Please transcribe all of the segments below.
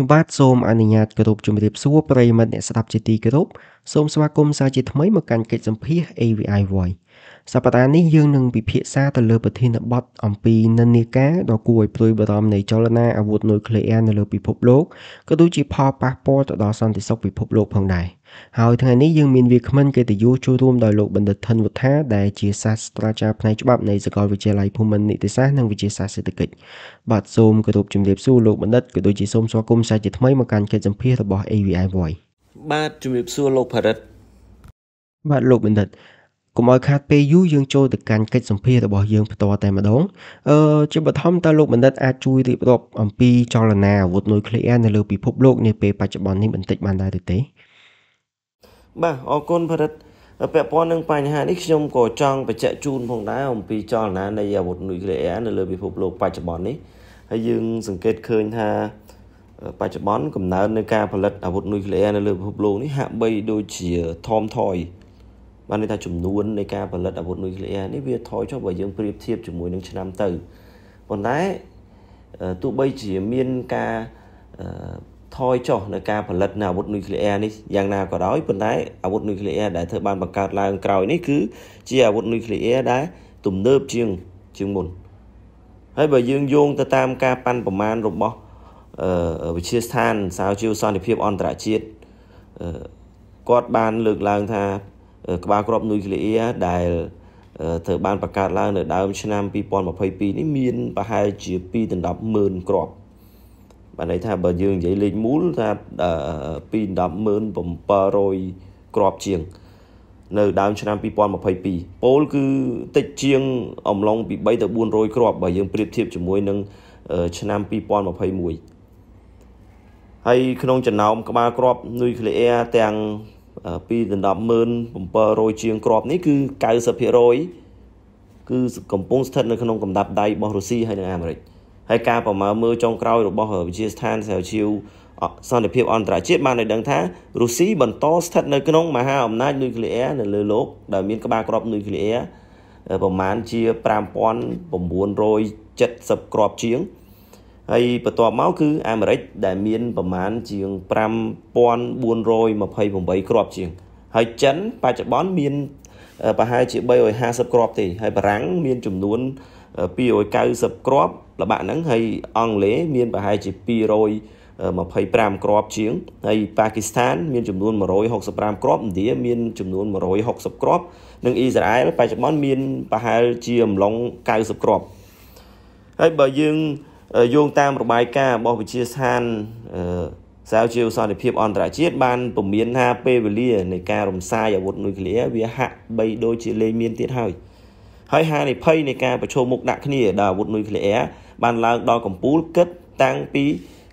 ខ្ញុំបាទសូមអនុញ្ញាតគោរពជម្រាបសួរប្រិយមិត្តអ្នកស្ដាប់ជាទីគោរពសូមស្វាគមន៍សាជាថ្មីមកកាន់កិច្ចសម្ភាស AVI Voice សប្តាហ៍នេះយើងនឹងពិភាក្សាទៅលើប្រធានបទអំពីនិន្នាការដ៏គួរឲ្យព្រួយបារម្ភនៃចលនាអាវុធនុយក្លេអ៊ែរនៅលើពិភពលោកក៏ដូចជាផលប៉ះពាល់ទៅដល់សន្តិសុខពិភពលោកផងដែរហើយថ្ងៃនេះយើងមានវាគ្មិនកិត្តិយសចូលរួមដោយលោកបណ្ឌិតថនវុថាដែលជាសាស្ត្រាចារ្យផ្នែកច្បាប់នៃសាកលវិទ្យាល័យភូមិន្ទនីតិសាស្ត្រនិងវិទ្យាសាស្ត្រសេដ្ឋកិច្ចបាទសូមគោរពជំរាបសួរលោកបណ្ឌិតក៏ដូចជាសូមស្វាគមន៍សាជាថ្មីមកកាន់កិច្ចសម្ភាសរបស់ AVI Voice បាទជំរាបសួរលោកផលិតបាទលោកបណ្ឌិតកុំឲ្យខាតពេលយូរយើងចូលទៅកាន់កិច្ចសម្ភាររបស់យើងផ្ទាល់តែម្ដងអឺជាបឋមតើលោកបណ្ឌិតអាចជួយរៀបរាប់អំពីចលនាអាវុធនុយក្លេអ៊ែរនៅលើពិភពលោកនាពេលបច្ចុប្បន្ននេះបន្តិចបានដែរឬទេបាទអរគុណផលិតពាក់ព័ន្ធនឹងបញ្ហានេះខ្ញុំក៏ចង់បញ្ជាក់ជូនផងដែរអំពីចលនានៃអាវុធនុយក្លេអ៊ែរនៅលើពិភពលោកបច្ចុប្បន្ននេះហើយយើងសង្កេតឃើញថាបច្ចុប្បន្នកំណើននៃការផលិតអាវុធនុយក្លេអ៊ែរនៅលើពិភពលោកនេះហាក់បីដូចជាថមថយបានន័យថាចំនួននៃការផលិតអាវុធនុយក្លេអ៊ែរនេះវាថយចុះបើយើងប្រៀបធៀបជាមួយនឹងឆ្នាំទៅប៉ុន្តែទោះបីជាមានការថយចុះនៅការផលិតនៅអាវុធនុយក្លេអ៊ែរនេះយ៉ាងណាក៏ដោយប៉ុន្តែអាវុធនុយក្លេអ៊ែរដែលធ្វើបានបង្កើតឡើងក្រោយនេះគឺជាអាវុធនុយក្លេអ៊ែរដែលទំនើបជាងជាងមុន ហើយបើយើងយោងទៅតាមការប៉ាន់ប្រមាណរបស់វិជាស្ថានសាវជាសន្តិភាពអន្តរជាតិគាត់បានលើកឡើងថាក្បាលក្របនុយក្លេអ៊ែរដែលត្រូវបានបង្កើតឡើងនៅដើមឆ្នាំ2022នេះមានប្រហែលជា2ដណ្ដប់ម៉ឺនគ្រាប់បានន័យថាបើយើងនិយាយលេខមូលថា2ដណ្ដប់ម៉ឺន700គ្រាប់ជាង នៅដើម ឆ្នាំ2022ពោលគឺតិចជាង អំឡុងពី3ទៅ400គ្រាប់បើយើងប្រៀបធៀបជាមួយនឹងឆ្នាំ2021ហើយក្នុងចំណោមក្បាលគ្រាប់នុយក្លេអ៊ែរទាំងពី10700ជាងគ្រាប់នេះគឺ90%គឺកំពុងស្ថិតនៅក្នុងកម្ដាប់ដៃរបស់រុស្ស៊ីហើយនិងអាមេរិក ហើយការប្រមើលមើលចុងក្រោយរបស់វិជាស្ថានសាវជាវសន្តិភាពអន្តរជាតិបានឲ្យដឹងថារុស្ស៊ីបន្តស្ថិតនៅក្នុងមហាអំណាចនុយក្លេអ៊ែរនៅលើលោកដែលមានក្បាលគ្រាប់នុយក្លេអ៊ែរប្រមាណជា5970គ្រាប់ជាងហើយបន្ទាប់មកគឺអាមេរិកដែលមានប្រមាណជាង5428គ្រាប់ជាង ហើយចិនបច្ចុប្បន្នមានប្រហែលជា350គ្រាប់ទេ ហើយបារាំង មាន ចំនួន290គ្រាប់ល្បាក់ហ្នឹងហើយអង់គ្លេសមាន ប្រហែលជា225គ្រាប់ជាងហើយប៉ាគីស្ថាន មានចំនួន165គ្រាប់ឥណ្ឌាមានចំនួន160គ្រាប់ និងអ៊ីស្រាអែលបច្ចុប្បន្នមានប្រហែលជាអំឡុង90គ្រាប់ហើយបើយើងយោងតាមរបាយការណ៍របស់វិទ្យាស្ថានសាវជាសន្តិភាពអន្តរជាតិបានពមានថាពេលវេលានៃការរំសាយអាវុធនុយក្លេអ៊ែរវាហាក់បីដូចជាលែងមានទៀតហើយហើយហានិភ័យនៃការប្រឈមមុខដាក់គ្នាដោយអាវុធនុយក្លេអ៊ែរបានឡើងដល់កំពូលគិតតាំងពី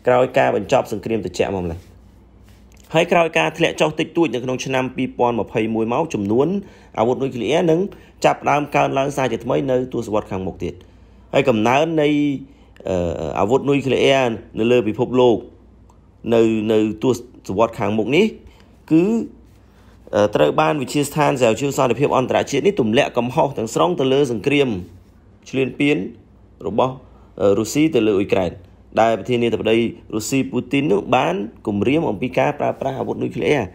ក្រោយការបញ្ចប់សង្គ្រាមត្រជាក់មកម្ល៉េះហើយក្រោយការធ្លាក់ចុះតិចតួចនៅក្នុងឆ្នាំ2021មកចំនួនអាវុធនុយក្លេអ៊ែរនឹងចាប់ផ្ដើមកើនឡើងសារជាថ្មីនៅទសវត្សរ៍ខាងមុខទៀតហើយកំណើននៃអាវុធនុយក្លេអ៊ែរនៅលើពិភពលោកនៅនៅទស្សវត្សខាងមុខនេះ គឺត្រូវបានវិជាស្ថានសហជីវសន្តិភាពអន្តរជាតិនេះទម្លាក់កំហុសទាំងស្រុងទៅលើសង្គ្រាមឈ្លានពានរបស់រុស្ស៊ីទៅលើអ៊ុយក្រែនដែលប្រធានាធិបតីរុស្ស៊ីពូទីននោះបានគម្រាមអំពីការប្រើប្រាស់អាវុធនុយក្លេអ៊ែរ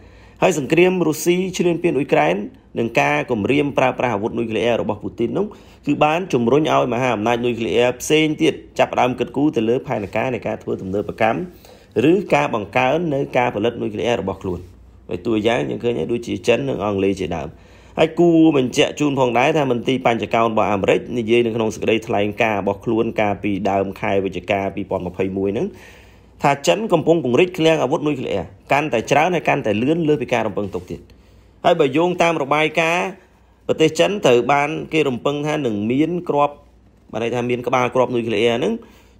ហើយសង្គ្រាមរុស្ស៊ីឈ្លានពានអ៊ុយក្រែននិងការគម្រាមប្រើប្រាស់អាវុធនុយក្លេអ៊ែររបស់ពូទីននោះគឺបានជំរុញឲ្យមហាអំណាចនុយក្លេអ៊ែរផ្សេងទៀតចាប់ផ្ដើមគិតគូរទៅលើផែនការនៃការធ្វើទំនើបកម្មឬការបង្កើននៅការផលិតនុយក្លេអ៊ែររបស់ខ្លួនហើយតួយ៉ាងយើងឃើញហើយដូចជាចិននិងអង់គ្លេសជាដើមហើយគូបញ្ជាក់ជូនផងដែរថាមន្ត្រីបញ្ចកោនរបស់អាមេរិកនិយាយនៅក្នុងសេចក្តីថ្លែងការណ៍របស់ខ្លួន កាលពីដើមខែវិច្ឆិកា2021ហ្នឹងថាចិនកំពុងពង្រីកឃ្លាំងអាវុធនុយក្លេអ៊ែរកាន់តែច្រើនហើយកាន់តែលឿនលើពីការរំពឹងទុកទៀតហើយបើយោងតាមរបាយការណ៍ប្រទេសចិនត្រូវបានគេរំពឹងថានឹងមានក្របបានន័យថាមានក្បាលក្របនុយក្លេអ៊ែរហ្នឹង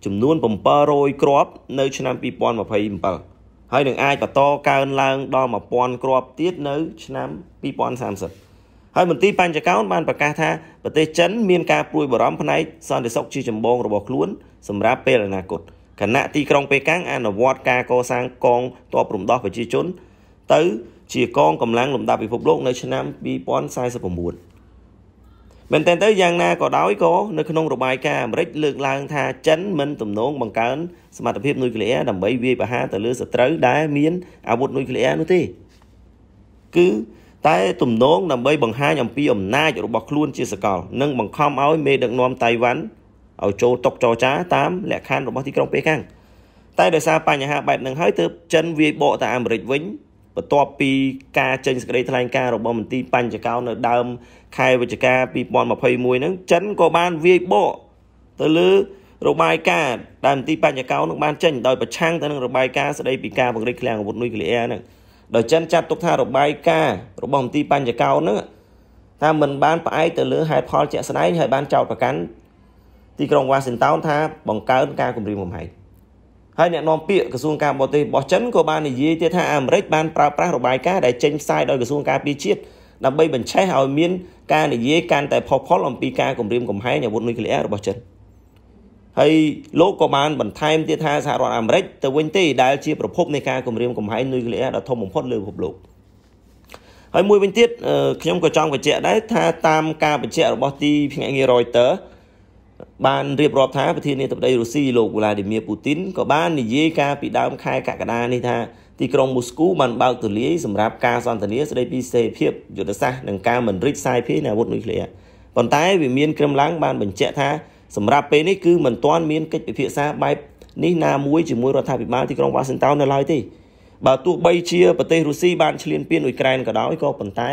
ចំនួន700គ្រាប់នៅ ឆ្នាំ2027ហើយនឹងអាចបន្តកើនឡើងដល់1000គ្រាប់ទៀតនៅឆ្នាំ2030 ហើយមន្ត្រីបញ្ចកោនបានប្រកាសថាប្រទេសចិនមានការព្រួយបារម្ភផ្នែកសន្តិសុខជាចម្បងរបស់ខ្លួន សម្រាប់ពេលអនាគតខណៈទីក្រុងប៉េកាំងអនុវត្តការកសាងកងទ័ពរំដោះប្រជាជនទៅជាកងកម្លាំងលំដាប់ពិភពលោកនៅឆ្នាំ2049មែនតើទៅយ៉ាងណាក៏ដោយក៏នៅក្នុងរបាយការណ៍អាមេរិកលើកឡើង ថា ចិនមិនទំនងបង្កើនសមត្ថភាពនុយក្លេអ៊ែរដើម្បីវាយប្រហារទៅលើសត្រូវដែលមានអាវុធនុយក្លេអ៊ែរនោះទេគឺតែទំនងដើម្បីបង្ហាញអំពីអំណាចរបស់ខ្លួន ជាសកល និងបង្ខំឲ្យមេដឹកនាំតៃវ៉ាន់ឲ្យចូលតុចរចាតាម លក្ខខណ្ឌរបស់ទីក្រុងប៉េកាំងតែដោយសារបញ្ហាបែបហ្នឹងហើយទើបចិនវាយបកទៅអាមេរិកវិញបន្ទាប់ពីការចេញសេចក្តីថ្លែងការណ៍របស់មន្ត្រីបញ្ចកោនៅដើមខែវិច្ឆិកា2021ហ្នឹងចិនក៏បានវាយបកទៅលើរបាយការណ៍ដែលមន្ត្រីបញ្ចកោនឹងបានចេញដោយប្រឆាំងទៅនឹងរបាយការណ៍ស្តីពីការពង្រីកឃ្លាំងអាវុធនុយក្លេអ៊ែរហ្នឹងដោយចិនចាត់ទុកថារបាយការណ៍របស់មន្ត្រីបញ្ចកោហ្នឹងថាมันបានផ្អែកទៅលើហេតុផលជាក់ស្ដែងហើយបានចោទប្រកាន់ទីក្រុងវ៉ាស៊ីនតោនថាបង្កើនការគម្រាមកំហែងហើយអ្នកនាំពាក្យក្រសួងការបរទេសរបស់ចិនក៏បាននិយាយទៀតថាអាមេរិកបានប្រើប្រាស់របាយការណ៍ដែលចេញផ្សាយដោយក្រសួងការពារជាតិដើម្បីបញ្ឆេះឲ្យមាន ការនិយាយកាន់តែផុសផុលអំពីការគម្រាមកំហែងអាវុធនុយក្លេអ៊ែររបស់ចិនហើយលោកក៏បានបន្ថែមទៀតថាសហរដ្ឋអាមេរិកទៅវិញទេដែលជាប្រភពនៃការគម្រាមកំហែងនុយក្លេអ៊ែរដ៏ធំបំផុតលើពិភពលោកហើយមួយវិញទៀតខ្ញុំក៏ចង់បញ្ជាក់ដែរថាតាមការបញ្ជាក់របស់ទីភ្នាក់ងារ Reuters បានរៀបរាប់ថាប្រធានាធិបតីរុស្ស៊ីលោកវ្លាឌីមៀពូទីនក៏បាននិយាយការពីដើមខែកក្កដានេះថាទីក្រុងមូស្គូបានបើកទូលាយសម្រាប់ការសន្ទនាស្តីពីសេរីភាពយុទ្ធសាស្ត្រនិងការមិនរីកសាយភាយនៃអាវុធនុយក្លេអ៊ែរប៉ុន្តែវាមានក្រឹមឡើងបានបញ្ជាក់ថាសម្រាប់ពេលនេះគឺមិនទាន់មានកិច្ចពិភាក្សាបែបនេះណាមួយជាមួយរដ្ឋាភិបាលទីក្រុងវ៉ាស៊ីនតោននៅឡើយទេបើទោះបីជាប្រទេសរុស្ស៊ីបានឈ្លានពានអ៊ុយក្រែនក៏ដោយក៏ប៉ុន្តែ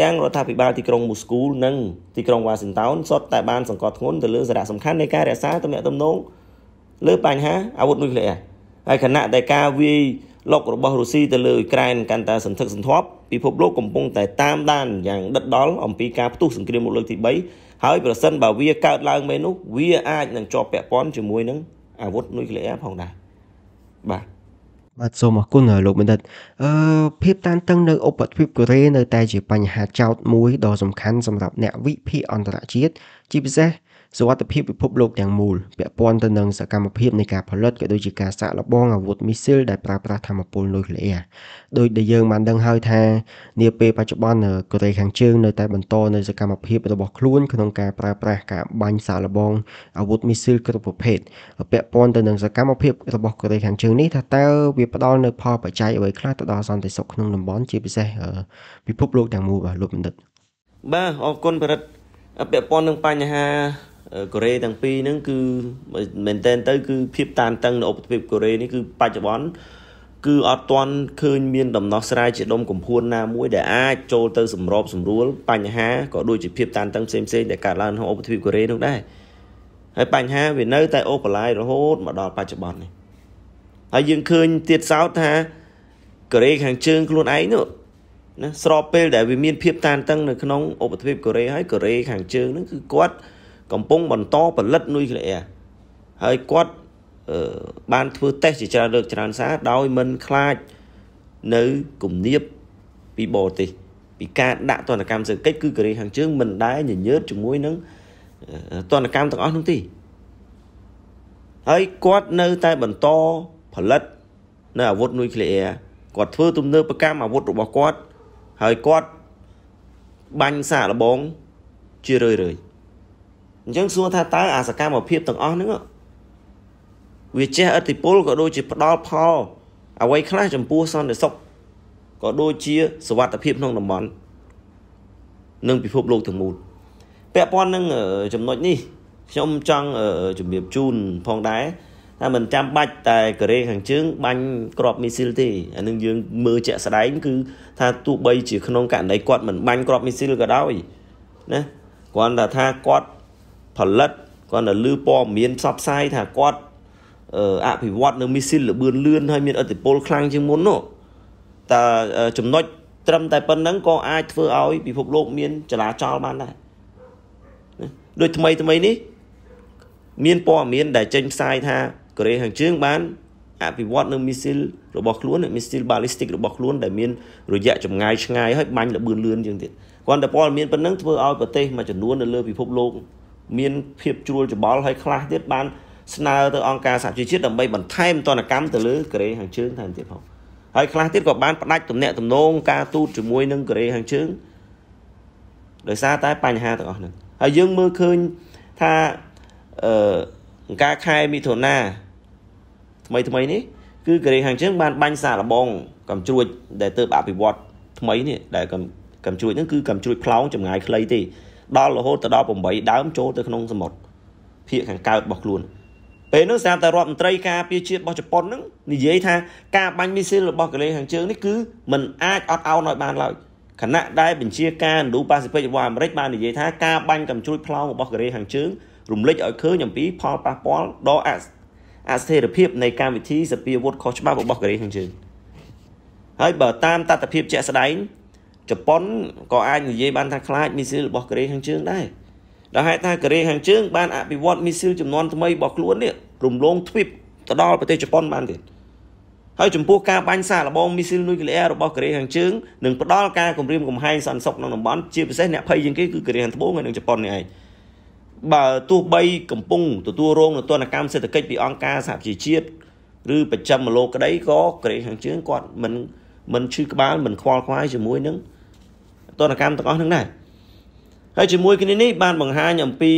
ទាំងរដ្ឋាភិបាលទីក្រុងមូស្គូនិងទីក្រុងវ៉ាស៊ីនតោនសុទ្ធតែបានសង្កត់ធ្ងន់ទៅលើសារៈសំខាន់នៃការរក្សាទំនាក់ទំនងលើបញ្ហាអាវុធនុយក្លេអ៊ែរហើយខណៈដែលការវាយលុករបស់រុស្ស៊ីទៅលើអ៊ុយក្រែនកាន់តែសន្ធឹកសន្ធាប់ពិភពលោកកំពុងតែតាមដានយ៉ាងដិតដល់អំពីការផ្ទុះសង្គ្រាមលោកលើកទី3ហើយប្រសិនបើវាកើតឡើងមែននោះវាអាចនឹងជាប់ពាក់ព័ន្ធជាមួយនឹងអាវុធនុយក្លេអ៊ែរផងដែរបាទបាទសូមអរគុណលោកបណ្ឌិតអឺភាពតានតឹងនៅឧបទ្វីបកូរ៉េនៅតែជាបញ្ហាចោទមួយដ៏សំខាន់សម្រាប់អ្នកវិភាគអន្តរជាតិជាពិសេសសុវត្ថិភាពពិភពលោកទាំងមូលពាក់ព័ន្ធទៅនឹងសកម្មភាពនៃការផលិតក៏ដូចជាការសាក់លបងអាវុធមីស៊ីលដែលប្រើប្រាស់ធមពលនុយក្លេអ៊ែរដោយដែលយើងបានដឹងហើយថា នាពេលបច្ចុប្បន្នកូរ៉េខាងជើងនៅតែបន្តនៅសកម្មភាពរបស់ខ្លួនក្នុងការប្រើប្រាស់ការបាញ់សាក់លបងអាវុធមីស៊ីលគ្រប់ប្រភេទពាក់ព័ន្ធទៅនឹងសកម្មភាពរបស់កូរ៉េខាងជើងនេះថាតើវាផ្ដល់នៅផលបច្ច័យអ្វីខ្លះទៅដល់សន្តិសុខក្នុងតំបន់ជាពិសេសពិភពលោកទាំងមូលបាទលោកបណ្ឌិតបាទអរគុណបរិទ្ធពាក់ព័ន្ធនឹងបញ្ហាកូរ៉េទាំងពីរហ្នឹងគឺមែនតែនទៅគឺភាពតានតឹងនៅឧបទ្វីបកូរ៉េនេះគឺបច្ចុប្បន្នគឺអត់ទាន់ឃើញមានដំណោះស្រាយជាដុំកំភួនណាមួយដែលអាចចូលទៅសម្របសម្រួលបញ្ហាក៏ដូចជាភាពតានតឹងផ្សេងៗដែលកើតឡើងក្នុងឧបទ្វីបកូរ៉េនោះដែរហើយបញ្ហាវានៅតែអូសបន្លាយរហូតមកដល់បច្ចុប្បន្ននេះហើយយើងឃើញទៀតសោតថាកូរ៉េខាងជើងខ្លួនឯងនោះណាស្របពេលដែលវាមានភាពតានតឹងនៅក្នុងឧបទ្វីបកូរ៉េហើយកូរ៉េខាងជើងហ្នឹងគឺគាត់កំពុងបន្តផលិតនុយក្លេអ៊ែរហើយគាត់បានធ្វើតេស្តជាច្រើនលើកច្រើនសារដោយមិនខ្លាចនៅគំនាបពីបរទេសពីការដាក់ទណ្ឌកម្មសេដ្ឋកិច្ចគឺកូរ៉េខាងជើងមិនដែលញញើតជាមួយនឹងទណ្ឌកម្មទាំងអស់នោះទេហើយគាត់នៅតែបន្តផលិត នៅអាវុធនុយក្លេអ៊ែរគាត់ធ្វើទំនើបកម្មអាវុធរបស់គាត់ ហើយគាត់បាញ់សារល្បងជារឿយៗអញ្ចឹងសួរថាតើអាសកម្មភាពទាំងអស់ហ្នឹងវាចេះឥទ្ធិពលក៏ដូចជា ផ្ដល់ផលអ្វីខ្លះចំពោះសន្តិសុខក៏ដូចជាសวัสดิភាពក្នុងតំបន់និងពិភពលោកទាំងមូលពាក់ព័ន្ធនឹងចំណុចនេះខ្ញុំចង់ជំរាបជូន ផងដែរថាមិនចាំបាច់តែកូរ៉េខាងជើងបាញ់ក្របមីស៊ីលទេអានឹងយើងមើលជាក់ស្ដែង គឺ ថាទោះបីជាក្នុងករណីគាត់មិនបាញ់ក្របមីស៊ីលក៏ដោយណាគ្រាន់តែថាគាត់ផលិតគាត់នៅលើព័ត៌មានផ្សព្វផ្សាយថាគាត់អភិវឌ្ឍនៅមីស៊ីលលបឿនលឿនហើយមានអធិពលខ្លាំងជាងមុននោះតើចំណុចត្រឹមតែប៉ុណ្ណឹងក៏អាចធ្វើឲ្យពិភពលោក មានចលាចលបានដែរដូចថ្មីថ្មីនេះមានព័ត៌មាន ដែលចេញផ្សាយថាកូរ៉េខាងជើងបានអភិវឌ្ឍនៅមីស៊ីលរបស់ខ្លួនមីស៊ីលបាល់ីស្ទិករបស់ខ្លួនដែលមាន រយៈចម្ងាយឆ្ងាយហើយបាញ់លបឿនលឿនជាងទៀតគ្រាន់តែព័ត៌មានប៉ុណ្ណឹងធ្វើឲ្យប្រទេសមួយចំនួននៅលើពិភពលោកមានភាពជ្រួលច្បល់ហើយខ្លះទៀតបានស្នើទៅអង្គការសហជីវជាតិដើម្បីបន្ថែមទណ្ឌកម្មទៅលើកូរ៉េខាងជើងថែមទៀតផងហើយខ្លះទៀតក៏បានផ្ដាច់ទំនាក់ទំនងការទូតជាមួយនឹងកូរ៉េខាងជើងដោយសារតែបញ្ហាទាំងអស់ហ្នឹងហើយយើងមើលឃើញថាអឺអង្គការខែមិថុនាថ្មីថ្មីនេះគឺកូរ៉េខាងជើងបានបាញ់សារលបងកំជ្រួចដែលទៅអភិវឌ្ឍថ្មីនេះដែលកំកំជ្រួចហ្នឹងគឺកំជ្រួចផ្លោងចម្ងាយខ្លីទេដល់រហូតទៅដល់8ដើមចូលទៅក្នុងសមុទ្រភាគខាងកើតរបស់ខ្លួនពេលនោះស្រាប់តែរដ្ឋមន្ត្រីការពារជាតិរបស់ជប៉ុនហ្នឹងនិយាយថាការបាញ់មីស៊ីលរបស់កូរ៉េខាងជើងនេះគឺมันអាចអត់ឱនឲ្យបានឡើយខណៈដែលបញ្ជាការ Indo Pacific របស់អាមេរិកបាននិយាយថាការបាញ់កំជ្រួចផ្លោងរបស់កូរ៉េខាងជើងរំលេចឲ្យឃើញអំពីផលប៉ះពាល់ដល់អស្ថិរភាពនៃកម្មវិធីសពាវុធខុសច្បាប់របស់កូរ៉េខាងជើងហើយបើតាមតត្តភាពជាក់ស្ដែងជប៉ុនក៏អាចនិយាយបានថាខ្លាចមីស៊ីលរបស់កូរ៉េខាងជើងដែរដោយហេតុថាកូរ៉េខាងជើងបានអភិវឌ្ឍមីស៊ីលចំនួនថ្មីរបស់ខ្លួននេះរំលងទ្វីបទៅដល់ប្រទេសជប៉ុនបានទៀតហើយចំពោះការបាញ់សារល្បងមីស៊ីលនុយក្លេអ៊ែររបស់កូរ៉េខាងជើងនឹងផ្ដល់ការគំរាមកំហែងសន្តិសុខក្នុងតំបន់ជាពិសេសអ្នកភ័យជាងគេគឺកូរ៉េខាងត្បូងហើយនិងជប៉ុននេះឯងបើទោះបីកំពុងទទួលរងនូវទណ្ឌកម្មសេដ្ឋកិច្ចពីអង្គការសហប្រជាជាតិឬប្រចាំមលោកក្តីក៏កូរ៉េខាងជើងគាត់មិនមិនឈឺក្បាលមិនខ្វល់ខ្វាយជាមួយនឹងទណ្ឌកម្មទាំងអស់ហ្នឹងដែរហើយជាមួយគ្នានេះបានបង្ហាញអំពី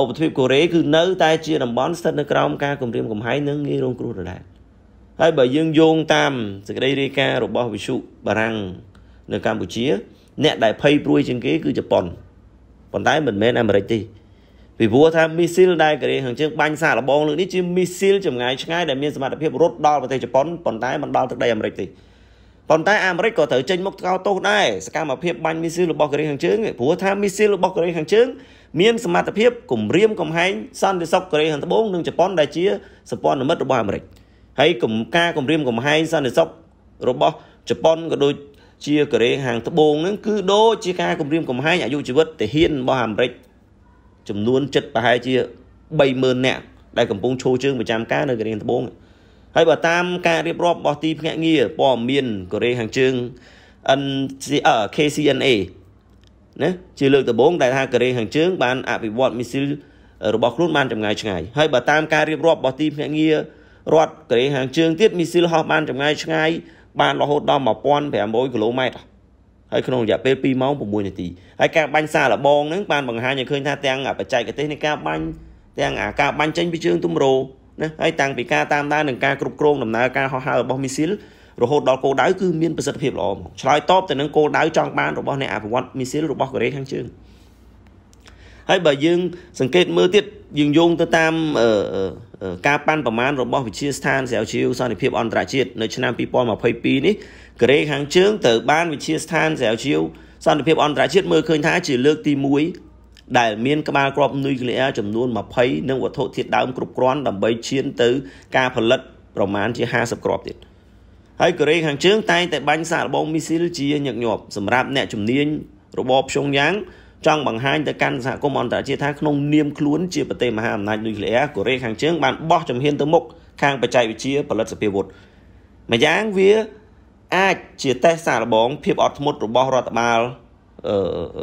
ឧបទ្វីបកូរ៉េគឺនៅតែជាតំបន់ស្ថិតនៅក្រោមការគំរាមកំហែងនិងងាយរងគ្រោះដដែលហើយបើយើងយោងតាមសេចក្តីរាយការណ៍របស់វិសុបារាំងនៅកម្ពុជា អ្នកដែលភ័យព្រួយជាងគេ គឺជប៉ុនប៉ុន្តែមិនមែនអាមេរិកទេពីព្រោះថាមីស៊ីលដែលកូរ៉េខាងជើងបាញ់សារល្បងលើកនេះជាមីស៊ីលចម្ងាយឆ្ងាយដែលមានសមត្ថភាពរត់ដល់ប្រទេសជប៉ុនប៉ុន្តែមិនដល់ទឹកដីអាមេរិកទេប៉ុន្តែអាមេរិកក៏ត្រូវចេញមុខកោតទោសដែរសកម្មភាពបាញ់មីស៊ីលរបស់កូរ៉េខាងជើងព្រោះថាមីស៊ីលរបស់កូរ៉េខាងជើងមានសមត្ថភាពគំរាមកំហែងសន្តិសុខកូរ៉េខាងត្បូង និងជប៉ុនដែលជាសម្ព័ន្ធមិត្តរបស់អាមេរិកហើយគំការគំរាមកំហែងសន្តិសុខរបស់ជប៉ុនក៏ដូចជាកូរ៉េខាងត្បូងនឹងគឺដូចជាការគំរាមកំហែងអាយុជីវិតទាហានរបស់អាមេរិកចំនួនចិត្តប្រហែលជា30000នាក់ដែលកំពុងឈោជើងប្រចាំការនៅកូរ៉េខាងត្បូងហ្នឹងហើយបើតាមការរៀបរាប់របស់ទីភ្នាក់ងារព័ត៌មានកូរ៉េខាងជើង KCNA ណាជាលើកដំបូងដែលថាកូរ៉េខាងជើងបានអភិវឌ្ឍមីស៊ីលរបស់ខ្លួនបានចម្ងាយឆ្ងាយហើយបើតាមការរៀបរាប់របស់ទីភ្នាក់ងាររដ្ឋកូរ៉េខាងជើងទៀតមីស៊ីលហោះបានចម្ងាយឆ្ងាយបានរហូតដល់1500គីឡូម៉ែត្រហើយក្នុងរយៈពេល2ម៉ោង6នាទីហើយការបាញ់សារលបងហ្នឹងបានបង្ហាញឲ្យឃើញថាទាំងបច្ចេកទេសនៃការបាញ់ទាំងអាការបាញ់ចេញពីជើងទម្រោណាហើយតាំងពីការតាមដាននិងការគ្រប់គ្រងដំណើរការហោះហើររបស់មីស៊ីលរហូតដល់គោលដៅគឺមានប្រសិទ្ធភាពល្អមកឆ្លើយតបទៅនឹងគោលដៅចង់បានរបស់អ្នកអភិវឌ្ឍមីស៊ីលរបស់កូរ៉េខាងជើងហើយបើយើងសង្កេតមើលទៀតយើងយោងទៅតាមការប៉ាន់ប្រមាណរបស់វិជាស្ថានស្រាវជ្រាវសន្តិភាពអន្តរជាតិនៅឆ្នាំ2022នេះកូរ៉េខាងជើងត្រូវបានវិជាស្ថានស្រាវជ្រាវសន្តិភាពអន្តរជាតិមើលឃើញថាជាលើកទី1ដែលមានក្បាលគ្រាប់នុយក្លេអ៊ែរចំនួន20និងវត្ថុធាតុដើមគ្រប់គ្រាន់ដើម្បីឈានទៅការផលិត ប្រមាណជា50គ្រាប់ទៀតហើយកូរ៉េខាងជើងតែងតែបាញ់សារបងមីស៊ីលជាញឹកញាប់សម្រាប់អ្នកជំនាញរបបភ្យុងយ៉ាង ចង់បង្ហាញទៅកាន់សហគមន៍អន្តរជាតិថាក្នុងនាមខ្លួន ជាប្រទេសមហាអំណាចនុយក្លេអ៊ែរកូរ៉េខាងជើងបានបោះជំហានទៅមុខខាងបច្ចេកវិទ្យាផលិតសភាវុធម្យ៉ាងវាអាចជាតេស្តសារបងភាពអត់ធ្មត់របស់រដ្ឋបាល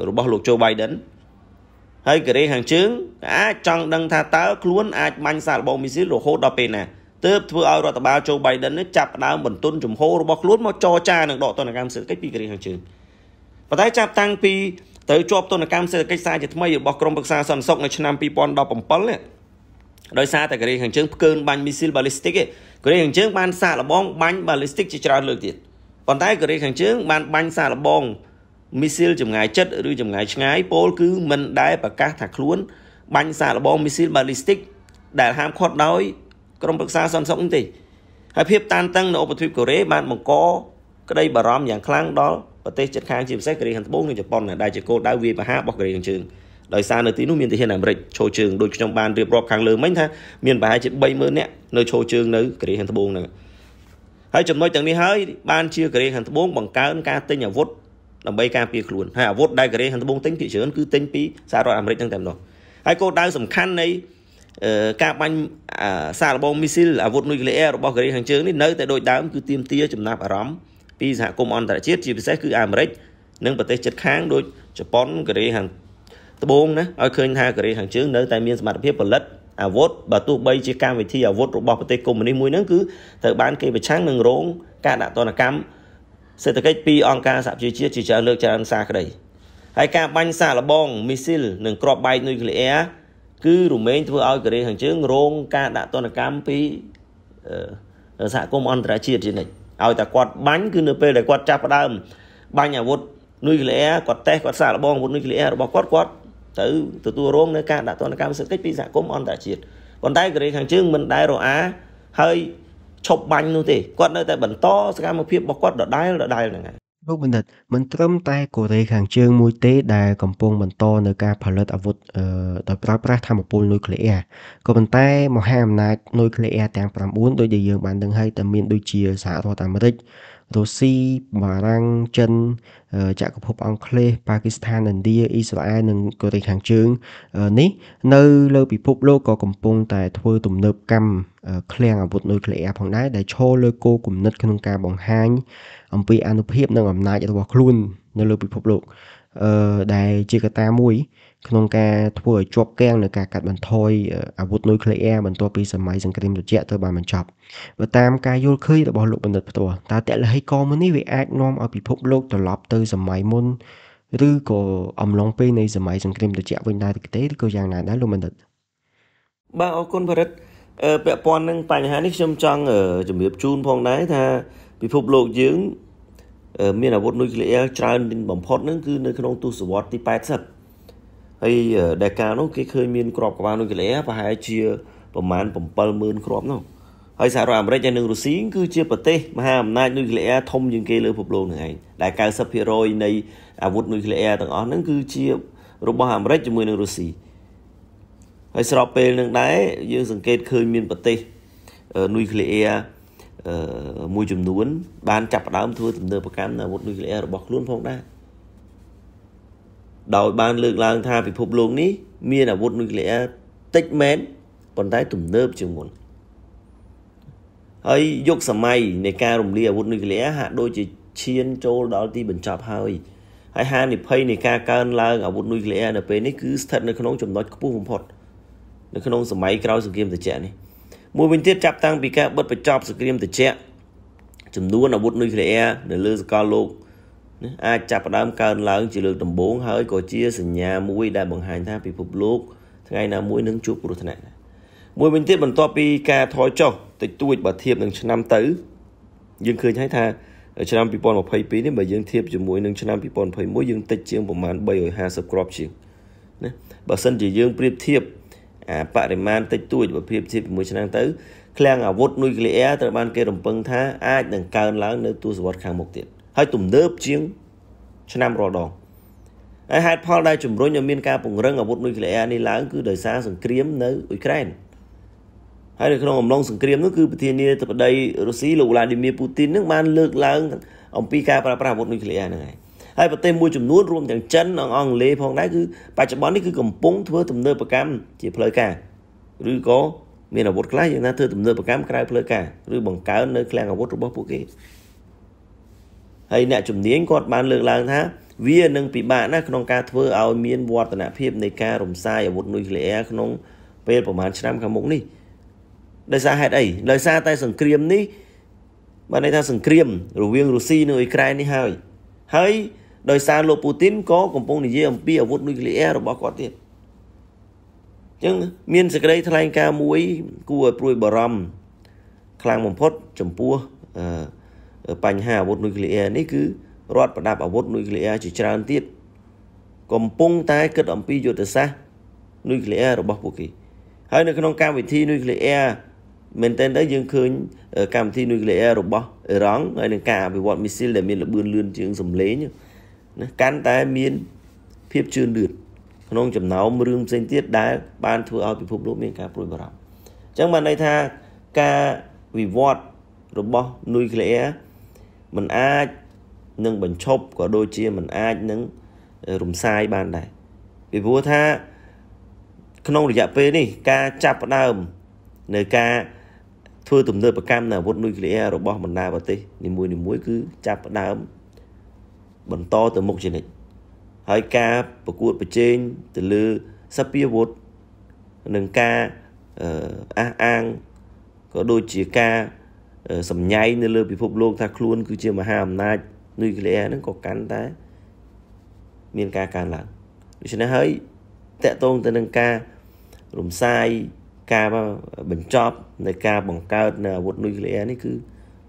របស់លោកជូបៃដិនហើយការ៉េខាងជើងអាចចង់ដឹងថាតើខ្លួនអាចបាញ់សារបងមីស៊ីលរហូតដល់ពេលណាទើបធ្វើឲ្យរដ្ឋបាលជូបៃដិននេះចាប់ផ្ដើមបន្ទន់ជំហររបស់ខ្លួនមកចរចានឹងដកទណ្ឌកម្មសេដ្ឋកិច្ចពីកូរ៉េខាងជើងប៉ុន្តែចាប់តាំងពីទៅជាប់ទណ្ឌកម្មសេដ្ឋកិច្ចសារជាថ្មីរបស់ក្រមប្រឹក្សាសន្តិសុខនៅឆ្នាំ2017នេះដោយសារតែកូរ៉េខាងជើងផ្កើនបាញ់មីស៊ីលបាល់ីស្ទិកកូរ៉េខាងជើងបានសាកល្បង បាញ់បាល់ីស្ទិកជាច្រើនលើកទៀតប៉ុន្តែកូរ៉េខាងជើងបានបាញ់សាកល្បងមីស៊ីលចម្ងាយចិត្តឬចម្ងាយឆ្ងាយពលគឺមិនដែលប្រកាសថាខ្លួនបាញ់សារល្បងមីស៊ីល ballistic ដែលហាមឃាត់ដោយក្រមប្រឹក្សាសន្តិសុខនោះទេហើយភាពតានតឹងនៅឧបទ្វីបកូរ៉េបានបង្កក្តីបារម្ភយ៉ាងខ្លាំងដល់ប្រទេសជិតខាងជាពិសេសកូរ៉េខាងត្បូងនិងជប៉ុនដែលជាគោលដៅវាយប្រហាររបស់កូរ៉េខាងជើងដោយសារនៅទីនោះមានទាហានអាមេរិកឈរជើងដូចខ្ញុំបានរៀបរាប់ខាងលើមិញថាមានប្រហែលជា30000នាក់នៅឈរជើងនៅកូរ៉េខាងត្បូងហ្នឹងហើយចំណុចទាំងនេះហើយបានជាកូរ៉េខាងត្បូងបង្កើនការទិញអាវុធដើម្បីការពារខ្លួនហើយអាវុធដែលកូរ៉េខាងត្បូងទិញភាគច្រើនគឺទិញពីសហរដ្ឋអាមេរិកហ្នឹងតែម្ដងហើយគោលដៅសំខាន់នៃការបាញ់សារបងមីស៊ីលអាវុធនុយក្លេអ៊ែររបស់កូរ៉េខាងជើងនេះនៅតែដូចដើមគឺទាមទារចំណាប់អារម្មណ៍ពីសហគមន៍អន្តរជាតិជាពិសេសគឺអាមេរិកនិងប្រទេសជិតខាងដូចជប៉ុនកូរ៉េខាងត្បូងណាឲ្យឃើញថាកូរ៉េខាងជើងនៅតែមានសមត្ថភាពផលិតអាវុធបើទោះបីជាកម្មវិធីអាវុធរបស់ប្រទេសកុម្មុយនីសមួយហ្នឹងគឺត្រូវបានគេប្រឆាំងនឹងរងការដាក់ទណ្ឌកម្មសេដ្ឋកិច្ចពីអង្គការសហប្រជាជាតិជាច្រើនលើកច្រើនសារក្តីហើយការបាញ់សារលបងមីស៊ីល និងគ្រាប់បែកនុយក្លេអ៊ែរគឺរូម៉េងធ្វើឲ្យកូរ៉េខាងជើងរងការដាក់ទណ្ឌកម្មពីសហគមន៍អន្តរជាតិជានិច្ចឲ្យតែគាត់បាញ់គឺនៅពេលដែលគាត់ចាប់ផ្ដើមបាញ់អាវុធនុយក្លេអ៊ែរគាត់តេះគាត់សារលបងអាវុធនុយក្លេអ៊ែររបស់គាត់គាត់ទៅទទួលរងនៅការដាក់ទណ្ឌកម្មសេដ្ឋកិច្ចពីសហគមន៍អន្តរជាតិប៉ុន្តែកូរ៉េខាងជើងមិនដែលរអាហើយឈប់បាញ់នោះទេគាត់នៅតែបន្តសកម្មភាពរបស់គាត់ដដែលដដែលហ្នឹងហើយលោកបណ្ឌិតមិនត្រឹមតែកូរ៉េខាងជើងមួយទេដែលកំពុងបន្តនៅការផលិតអាវុធដោយប្រើប្រាស់ធម្មពលនុយក្លេអ៊ែរក៏ប៉ុន្តែ មហាអំណាចនុយក្លេអ៊ែរទាំង9ដូចដែលយើងបានដឹងហើយតែមានដូចជាសហរដ្ឋអាមេរិករុស្ស៊ីបារាំងចិនចក្រភពអង់គ្លេសប៉ាគីស្ថានឥណ្ឌាអ៊ីស្រាអែលនិងកូរ៉េខាងជើង នេះ នៅលើពិភពលោកក៏កំពុង តែ ធ្វើទំនើបកម្មឃ្លាំងអាវុធនុយក្លេអ៊ែរផងដែរដែលឈរលើគោលគំនិតក្នុងការបង្ហាញ អំពីអនុភាពនិងអំណាចរបស់ខ្លួននៅលើពិភពលោកអឺដែលជាកត្តាមួយក្នុងការ ធ្វើឲ្យជាប់គាំងនៅការកាត់បន្ថយអាវុធនុយក្លេអ៊ែរបន្ទាប់ពីសម័យសង្គ្រាមត្រជាក់ទៅបានបញ្ចប់បើតាមការយល់ឃើញរបស់លោកបណ្ឌិតផ្ទាល់តើតលហិកមួយនេះវាអាចនាំឲ្យពិភពលោកត្រឡប់ទៅសម័យមុនឬក៏អំឡុងពេលនៃសម័យសង្គ្រាមត្រជាក់វិញដែរទេឬក៏យ៉ាងណាដែរលោកបណ្ឌិត បាទអរគុណបរិទ្ធពាក់ព័ន្ធនឹងបញ្ហានេះខ្ញុំចង់ជម្រាបជូនផងដែរថា ពិភពលោកយើងមានអាវុធនុយក្លេអ៊ែរច្រើនបំផុតហ្នឹងគឺនៅក្នុងទសវត្សទី80ហើយដែលកាលនោះគេឃើញមានក្របក្បាលនុយក្លេអ៊ែរប្រហែលជាប្រមាណ70000គ្រាប់នោះហើយសហរដ្ឋអាមេរិកនិងរុស្ស៊ីគឺជាប្រទេសមហាអំណាចនុយក្លេអ៊ែរធំជាងគេលើពិភពលោកនឹងឯងដែល90%នៃអាវុធនុយក្លេអ៊ែរទាំងអស់ហ្នឹងគឺជារបស់អាមេរិកជាមួយនឹងរុស្ស៊ីហើយស្របពេលនឹងដែរយើងសង្កេតឃើញមានប្រទេសនុយក្លេអ៊ែរមួយចំនួន បាន ចាប់ផ្ដើមធ្វើទំនើបកម្មនៅអាវុធនុយក្លេអ៊ែររបស់ខ្លួនផងដែរដោយបាន លើកឡើងថាពិភពលោកនេះមានអាវុធនុយក្លេអ៊ែរតិចមែនប៉ុន្តែទំនើបជាងមុនហើយយុគសម័យនៃការរំលាយអាវុធនុយក្លេអ៊ែរហាក់ដូចជាឈានចូលដល់ទីបញ្ចប់ហើយហើយហានិភ័យនៃការកើនឡើងអាវុធនុយក្លេអ៊ែរនៅពេលនេះគឺស្ថិតនៅក្នុងចំណុចខ្ពស់បំផុតនៅក្នុងសម័យក្រោយសង្គ្រាមត្រជាក់នេះ។មួយវិញទៀតចាប់តាំងពីការបិទបញ្ចប់សង្គ្រាមត្រជាក់ចំនួនអាវុធនុយក្លេអ៊ែរនៅលើសកលលោកនេះអាចចាប់ផ្ដើមកើនឡើងជាលើកដំបូងហើយក៏ជាសញ្ញាមួយដែលបង្ហាញថាពិភពលោកថ្ងៃណាមួយនឹងជួបគ្រោះថ្នាក់មួយវិញទៀតបន្ទាប់ពីការថយចុះតិចតួចបើធៀបនឹងឆ្នាំទៅយើងឃើញហើយថាឆ្នាំ2022នេះបើយើងធៀបជាមួយនឹងឆ្នាំ2021យើងតិចជាងប្រមាណ350គ្រាប់ជាងណាបើសិនជាយើងប្រៀបធៀបបរិមាណតិចតួចប្រភេទជា6ឆ្នាំទៅឃ្លាំងអាវុធនុយក្លេអ៊ែរត្រូវបានគេរំពឹង ថាអាចនឹងកើនឡើងនៅទសវត្សរ៍ខាងមុខទៀតហើយទំនើបជាងឆ្នាំរាល់ដងហើយហេតុផលដែលជំរុញឲ្យមានការពង្រឹងអាវុធនុយក្លេអ៊ែរនេះឡើងគឺដោយសារសង្គ្រាមនៅអ៊ុយក្រែនហើយនៅក្នុងអំឡុងសង្គ្រាមនោះគឺប្រធានាធិបតីរុស្ស៊ីលោក Vladimir Putin នឹងបាន លើកឡើង អំពីការប្រើប្រាស់អាវុធនុយក្លេអ៊ែរហ្នឹងឯងហើយប្រទេសមួយចំនួនរួមទាំងចិននិងអង់គ្លេសផងដែរគឺបច្ចុប្បន្ននេះគឺកំពុងធ្វើទំនើបកម្មជាផ្លូវការឬក៏មានអាវុធខ្លះយ៉ាងណាធ្វើទំនើបកម្មក្រៅផ្លូវការឬបង្កើននៅឃ្លាំងអាវុធរបស់ពួកគេហើយអ្នកជំនាញគាត់បានលើកឡើងថាវានឹងពិបាកណាស់ក្នុងការធ្វើឲ្យមានវឌ្ឍនភាពនៃការរំសាយអាវុធនុយក្លេអ៊ែរក្នុងពេលប្រហែលឆ្នាំខាងមុខនេះដោយសារហេតុអីដោយសារតែសង្គ្រាមនេះបានន័យថាសង្គ្រាមរវាងរុស្ស៊ីនិងអ៊ុយក្រែននេះហើយហើយដោយសារលោកពូទីនក៏កំពុងនិយាយអំពីអាវុធនុយក្លេអ៊ែររបស់គាត់ទៀតអញ្ចឹងមានសេចក្តីថ្លែងការណ៍មួយគួរឲ្យព្រួយបារម្ភខ្លាំងបំផុតចំពោះបញ្ហាអាវុធនុយក្លេអ៊ែរនេះគឺរដ្ឋប្រដាប់អាវុធនុយក្លេអ៊ែរជាច្រើនទៀតកំពុងតែគិតអំពីយុទ្ធសាស្ត្រនុយក្លេអ៊ែររបស់ពួកគេហើយនៅក្នុងកម្មវិធីនុយក្លេអ៊ែរមែនតើទៅយើងឃើញកម្មវិធីនុយក្លេអ៊ែររបស់អ៊ីរ៉ង់ហើយនឹងការអភិវឌ្ឍមីស៊ីលដែលមានល្បឿនលឿនជាងសម្លេងណាកាន់តែមានភាពជឿនលឿនក្នុងចំណោមរឿងផ្សេងទៀតដែល បានធ្វើឲ្យពិភពលោកមានការព្រួយបារម្ភអញ្ចឹងបានន័យថាការវិវត្តរបស់នុយក្លេអ៊ែរมันអាចនឹងបញ្ឈប់ក៏ដូចជាมันអាចនឹងរំសាយបានដែរពីព្រោះថាក្នុងរយៈពេលនេះ ការចាប់ផ្ដើមនៅការធ្វើទំនើបកម្មនៅអាវុធនុយក្លេអ៊ែររបស់បណ្ដាប្រទេសនីមួយៗគឺចាប់ផ្ដើមបន្តទៅមុខជានិច្ចហើយការប្រកួតប្រជែងទៅលើសពាវុធនិងការអះអាងក៏ដូចជាការសម្ញៃនៅលើពិភពលោកថាខ្លួនគឺជាមហាអំណាចនុយក្លេអ៊ែរហ្នឹងក៏កាន់តែមានការកើនឡើងដូច្នេះហើយតកតងទៅនឹងការរំសាយការបញ្ចប់នៃការបង្កើតនៅអាវុធនុយក្លេអ៊ែរនេះគឺ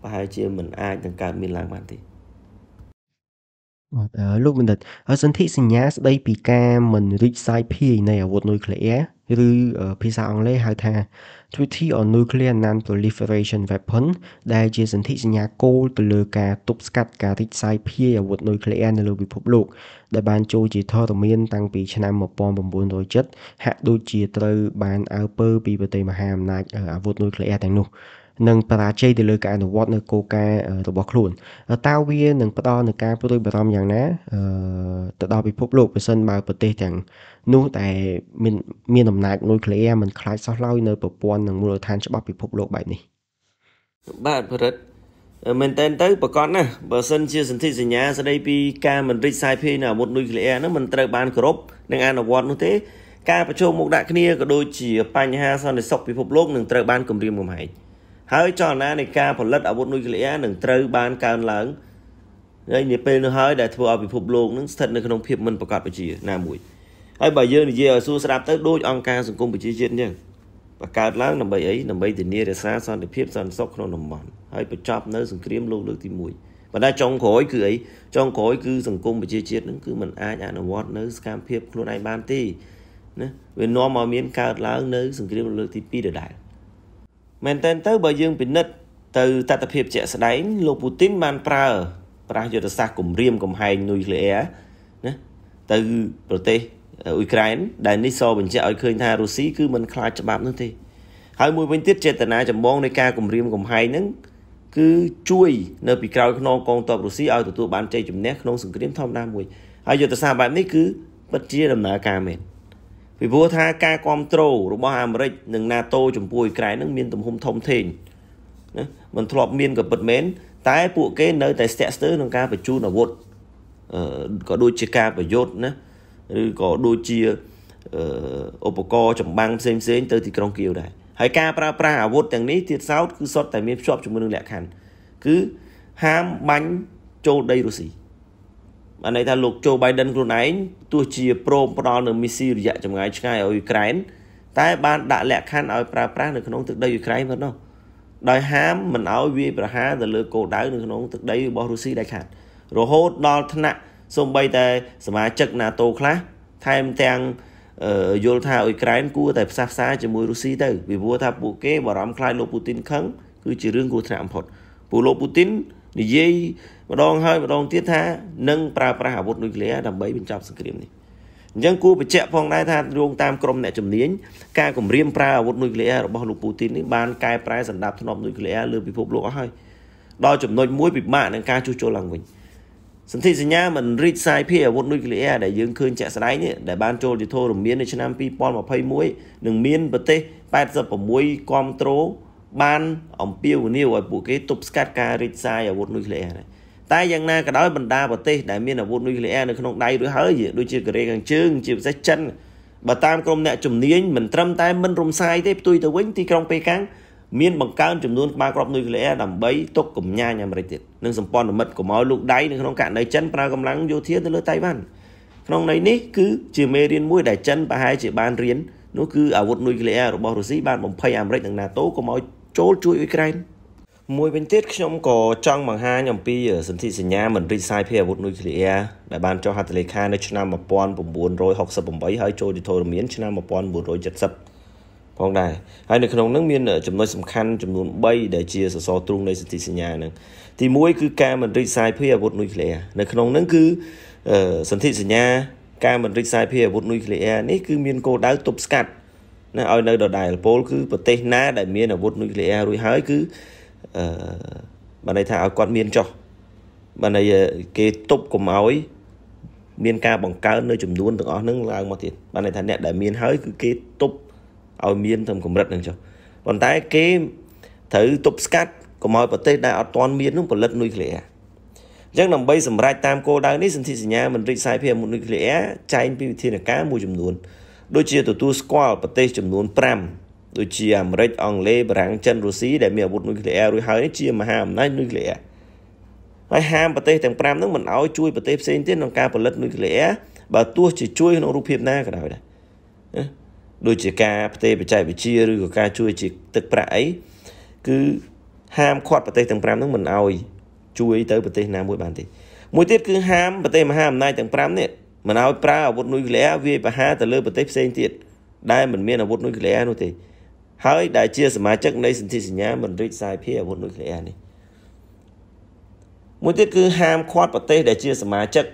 ប្រហែលជាមិនអាចនឹងកើតមានឡើង បានទេបាទអឺលោកបណ្ឌិតអឺសន្ធិសញ្ញាស្ដីពីការមិនរីកសាយភាយនៃអាវុធនុយក្លេអ៊ែរឬភាសាអង់គ្លេសហៅថា Treaty on Nuclear Non-Proliferation Weapon ដែលជាសន្ធិសញ្ញាគោលទៅលើការទប់ស្កាត់ការរីកសាយភាយអាវុធនុយក្លេអ៊ែរនៅលើពិភពលោកដែលបានចូលជាធរមានតាំងពីឆ្នាំ1970ហាក់ដូចជាត្រូវបានអើពើពីប្រទេសមហាអំណាចអាវុធនុយក្លេអ៊ែរទាំងនោះនិងបរាជ័យទៅលើការអនុវត្តនៅគោលការណ៍របស់ខ្លួនតើវានឹងផ្ដល់នឹងការព្រួយបារម្ភយ៉ាងណាទៅដល់ពិភពលោកប្រសិនបើប្រទេសទាំងនោះតែមានមានអំណាចនុយក្លេអ៊ែរមិនខ្លាចសោះឡើយនៅប្រព័ន្ធនឹងមូលដ្ឋានច្បាប់ពិភពលោកបែបនេះបាទប្រិទ្ធមែនតើទៅប្រកាសណាបើសិនជាសន្ធិសញ្ញាស្ដីពីការមិនរិចសាយភាយនៅអាវុធនុយក្លេអ៊ែរហ្នឹងមិនត្រូវបានគោរពនិងអនុវត្តនោះទេការប្រជុំមុខដាក់គ្នាក៏ដូចជាបញ្ហាសន្តិសុខពិភពលោកនឹងត្រូវបានគម្រាមកំហែង។ហើយចលនានៃការផលិតអាវុធនុយក្លេអ៊ែរនឹងត្រូវបានកើនឡើងហើយនេះពេលនោះហើយដែលធ្វើឲ្យពិភពលោកនឹងស្ថិតនៅក្នុងភាពមិនប្រកបប្រជាណាមួយហើយបើយើងនិយាយឲ្យសួរស្ដាប់ទៅដូច អង្គការសង្គមប្រជាជាតិអញ្ចឹងបកកើតឡើងដើម្បីអីដើម្បីធានារក្សាសន្តិភាពសន្តិសុខក្នុងតំបន់ហើយបញ្ចប់នៅសង្គ្រាមលោកលើកទី1បណ្ដាចុងក្រោយគឺអីចុងក្រោយគឺសង្គមប្រជាជាតិនឹងគឺมันអាចអនុវត្តនៅសកម្មភាពខ្លួនឯងបានទេណាវានាំឲ្យមានកើតឡើង នៅសង្គ្រាមលោកលើកទី2ដដែលមែនតើទៅបើយើងពិនិត្យទៅតត្តភាពជាក់ស្ដែងលោកពូទីនបានប្រើប្រាស់យុទ្ធសាស្ត្រគម្រាមកំហែងនុយក្លេអ៊ែរណាទៅប្រទេសអ៊ុយក្រែនដែលនេះសបញ្ជាក់ឲ្យឃើញថារុស្ស៊ីគឺមិនខ្លាចច្បាប់នោះទេហើយមួយវិញទៀតចេតនាចម្បងនៃការគម្រាមកំហែងហ្នឹងគឺជួយនៅពីក្រោយខ្នងកងទ័ពរុស្ស៊ីឲ្យទទួលបានជ័យជំនះក្នុងសង្គ្រាមធម្មតាមួយហើយយុទ្ធសាស្ត្របែបនេះគឺពិតជា ដំណើរការមែន។ពីព្រោះថាការគ្រប់គ្រងរបស់អាមេរិកនិង NATO ចំពោះអ៊ុយក្រែននឹងមានទំហំធំធេងណាมันធ្លាប់មានក៏ពិតមែនតែ ពួកគេនៅតែស្ទាក់ស្ទើរក្នុងការបញ្ជូនអាវុធក៏ដូចជាការប្រយុទ្ធណាឬក៏ដូចជាឧបករណ៍ចម្បាំងផ្សេងផ្សេងទៅទីក្រុងគៀវដែរហើយការប្រើប្រាស់អាវុធទាំងនេះទៀតសោតគឺសុទ្ធតែមានភ្ជាប់ជាមួយនឹងលក្ខខណ្ឌគឺហាមបាញ់ចូលដីរុស្ស៊ីបានន័យថាលោកโจ Biden ខ្លួនឯងទោះជាព្រមផ្ដល់នៅមីស៊ីរយៈចម្ងាយឆ្ងាយឲ្យអ៊ុយក្រែនតែបានដាក់លក្ខខណ្ឌឲ្យប្រើប្រាស់នៅក្នុងទឹកដីអ៊ុយក្រែនប៉ុណ្ណោះដោយហាមមិនឲ្យវាយប្រហារទៅលើគោលដៅនៅក្នុងទឹកដីរបស់រុស្ស៊ីដាច់ខាតរហូតដល់ថ្នាក់សូម្បីតែសមាជិក NATO ខ្លះថែមទាំងយល់ថាអ៊ុយក្រែនគួរតែផ្សះផ្សាជាមួយរុស្ស៊ីទៅពីព្រោះថាពួកគេបារម្ភខ្លាចលោកពូទីនខឹងគឺជារឿងគួរថ្នាក់បំផុតពួកលោកពូទីននិយាយម្ដងហើយម្ដងទៀតថានឹងប្រើប្រាស់អាវុធនុយក្លេអ៊ែរដើម្បីបញ្ចប់សង្គ្រាមនេះអញ្ចឹងគួរបញ្ជាក់ផងដែរថារួមតាមក្រមអ្នកជំនាញការគម្រាមប្រើអាវុធនុយក្លេអ៊ែររបស់លោកពូទីននេះបានកែប្រែសម្ដាប់ធ្នាប់នុយក្លេអ៊ែរលើពិភពលោកអស់ហើយដល់ចំណុចមួយពិបាកនឹងការជួសជុលឡើងវិញសន្ធិសញ្ញាមិនរីកសាយភាយអាវុធនុយក្លេអ៊ែរដែលយើងឃើញជាក់ស្ដែងនេះដែលបានចូលយុទ្ធរមាននៅឆ្នាំ2021នឹងមានប្រទេស86គ្រប់ត្រូលបានអំពាវនាវឲ្យពួកគេទប់ស្កាត់ការរីកសាយអាវុធនុយក្លេអ៊ែរនេះតែយ៉ាងណាក៏ដោយបណ្ដាប្រទេសដែលមានអាវុធនុយក្លេអ៊ែរនៅក្នុងដៃរួចហើយដូចជាកូរ៉េខាងជើងជាពិសេសចិនបើតាមក្រុមអ្នកជំនាញមិនត្រឹមតែមិនរំសាយទេផ្ទុយទៅវិញទីក្រុងប៉េកាំងមានបង្កើនចំនួនក្បាលគ្រាប់នុយក្លេអ៊ែរដើម្បីទុកកំញាញអាមេរិកទៀតនិងសម្ព័ន្ធមិត្តកុំឲ្យលោកដៃនៅក្នុងករណីចិនប្រើកម្លាំងយោធាទៅលើតៃវ៉ាន់ក្នុងន័យនេះគឺជាមេរៀនមួយ ដែលចិនប្រហែលជាបានរៀននោះគឺអាវុធនុយក្លេអ៊ែររបស់រុស្ស៊ីបានបំភ័យអាមេរិកនិង NATO កុំឲ្យចូលជួយអ៊ុយក្រែន។មួយវិញទៀតខ្ញុំក៏ចង់បង្ហាញអំពីសន្ធិសញ្ញាមិនរីកសាយភីអាវុធនុយក្លេអ៊ែរដែលបានចុះហត្ថលេខានៅឆ្នាំ1968ហើយចូលទិដ្ឋរមៀនឆ្នាំ1970ផងដែរហើយនៅក្នុងនោះមានចំណុចសំខាន់ចំនួន3ដែលជាសសរទ្រូងនៃសន្ធិសញ្ញានឹងទី1គឺការមិនរីកសាយភីអាវុធនុយក្លេអ៊ែរនៅក្នុងនោះគឺសន្ធិសញ្ញាការមិនរីកសាយភីអាវុធនុយក្លេអ៊ែរនេះគឺមានគោលដៅទប់ស្កាត់ណាឲ្យនៅដដែលពលគឺប្រទេស ណាដែលមានអាវុធនុយក្លេអ៊ែររួចហើយគឺអឺបានន័យថាឲ្យគាត់មានចុះបានន័យគេទប់កុំឲ្យមានការបង្កើននៅចំនួនទាំងអស់ហ្នឹងឡើងមកទៀតបានន័យថាអ្នកដែលមានហើយគឺគេ ទប់ឲ្យមានតាមកម្រិតហ្នឹងចុះប៉ុន្តែ គេត្រូវទប់ស្កាត់កុំឲ្យប្រទេសដែលអត់ទាន់មាននឹងផលិតនុយក្លេអ៊ែរអញ្ចឹងដើម្បីសម្រេចតាមគោលដៅនេះសន្ធិសញ្ញាមិនរីកសាយភាពមុខនុយក្លេអ៊ែរចែងពីវិធានការមួយចំនួន ដូចជាទទួលស្គាល់ប្រទេសចំនួន5ដូចជាអាមេរិកអង់គ្លេសបារាំងចិនរុស្ស៊ីដែលមានអាវុធនុយក្លេអ៊ែររួចហើយនេះជាមហាអំណាចនុយក្លេអ៊ែរហើយហាមប្រទេសទាំង5ហ្នឹងមិនអោយជួយប្រទេសផ្សេងទៀតក្នុងការផលិតនុយក្លេអ៊ែរបើទោះជាជួយក្នុងរូបភាពណាក៏ដោយដែរដូចជាការផ្ទេរបច្ចេកវិទ្យាឬក៏ការជួយជាទឹកប្រាក់អីគឺហាមឃាត់ប្រទេសទាំង5ហ្នឹងមិនអោយជួយ ទៅប្រទេសណាមួយបានទេមួយទៀតគឺហាមប្រទេសមហាអំណាចទាំង5នេះមិនអោយប្រើអាវុធនុយក្លេអ៊ែរវាយប្រហារទៅលើប្រទេសផ្សេងទៀតដែលមិនមានអាវុធនុយក្លេអ៊ែរនោះទេហើយដែលជា សមាជិកនៃសន្ធិសញ្ញាមិនរីកសាយភាយអាវុធនុយក្លេអ៊ែរនេះមួយទៀតគឺហាមឃាត់ប្រទេសដែលជាសមាជិក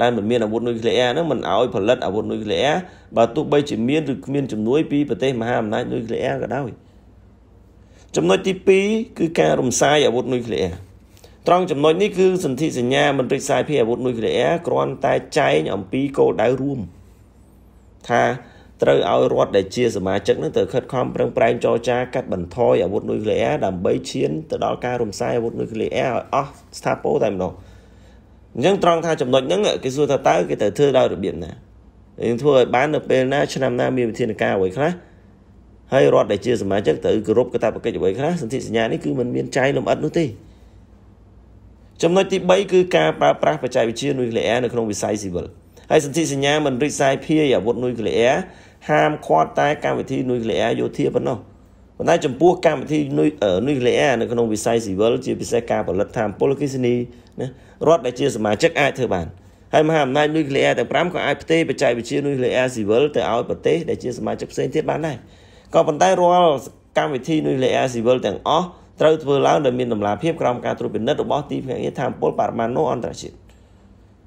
ដែលមិនមានអាវុធនុយក្លេអ៊ែរហ្នឹងមិនឲ្យផលិតអាវុធនុយក្លេអ៊ែរបើទោះបីជាមានឬគ្មានជំនួយពីប្រទេសមហាអំណាចនុយក្លេអ៊ែរក៏ដោយចំណុចទី2គឺ ការរំសាយអាវុធនុយក្លេអ៊ែរត្រង់ចំណុចនេះគឺសន្ធិសញ្ញាមិនរីកសាយភាយអាវុធនុយក្លេអ៊ែរគ្រាន់តែចែងអំពីគោលដៅរួមថាត្រូវឲ្យរដ្ឋដែលជាសមាជិកនឹងត្រូវខិតខំប្រឹងប្រែងចរចាកាត់បន្ថយអាវុធនុយក្លេអ៊ែរដើម្បីឈានទៅដល់ការរំសាយអាវុធនុយក្លេអ៊ែរឲ្យអស់ស្ថាពរតែម្ដងអញ្ចឹងត្រង់ថាចំណុចហ្នឹងគេសួរថាតើគេត្រូវធ្វើដោយរបៀបណាយើងធ្វើឲ្យបាននៅពេលណាឆ្នាំណាមានវិធានការអ្វីខ្លះហើយរដ្ឋដែលជាសមាជិកត្រូវគោរពកាតព្វកិច្ចអ្វីខ្លះសន្ធិសញ្ញានេះគឺมันមានចែងលម្អិតនោះទេចំណុចទី3គឺការប្រើប្រាស់បច្ចេកវិទ្យានុយក្លេអ៊ែរនៅក្នុងវិស័យស៊ីវិលហើយសន្ធិសញ្ញាមិនរិះសាយភាយអាវុធនុយក្លេអ៊ែរហាមឃាត់តែកម្មវិធីនុយក្លេអ៊ែរយោធាប៉ុណ្ណោះប៉ុន្តែចំពោះកម្មវិធីនុយនុយក្លេអ៊ែរនៅក្នុងវិស័យស៊ីវិលជាពិសេសការផលិតថាមពលអគ្គិសនីណារដ្ឋដែលជាសមាជិកអាចធ្វើបានហើយមហាអំណាចនុយក្លេអ៊ែរទាំង5ក៏អាចផ្ទេរបច្ចេកវិទ្យានុយក្លេអ៊ែរស៊ីវិលទៅឲ្យប្រទេសដែលជាសមាជិកផ្សេងទៀតបានដែរក៏ប៉ុន្តែរាល់កម្មវិធីនុយក្លេអ៊ែរស៊ីវិលទាំងអស់ត្រូវធ្វើឡើងដោយមានតម្លាភាពក្រោមការត្រួតពិនិត្យរបស់ទីភ្នាក់ងារថាមពលបរិមាណណូអន្តរជាតិ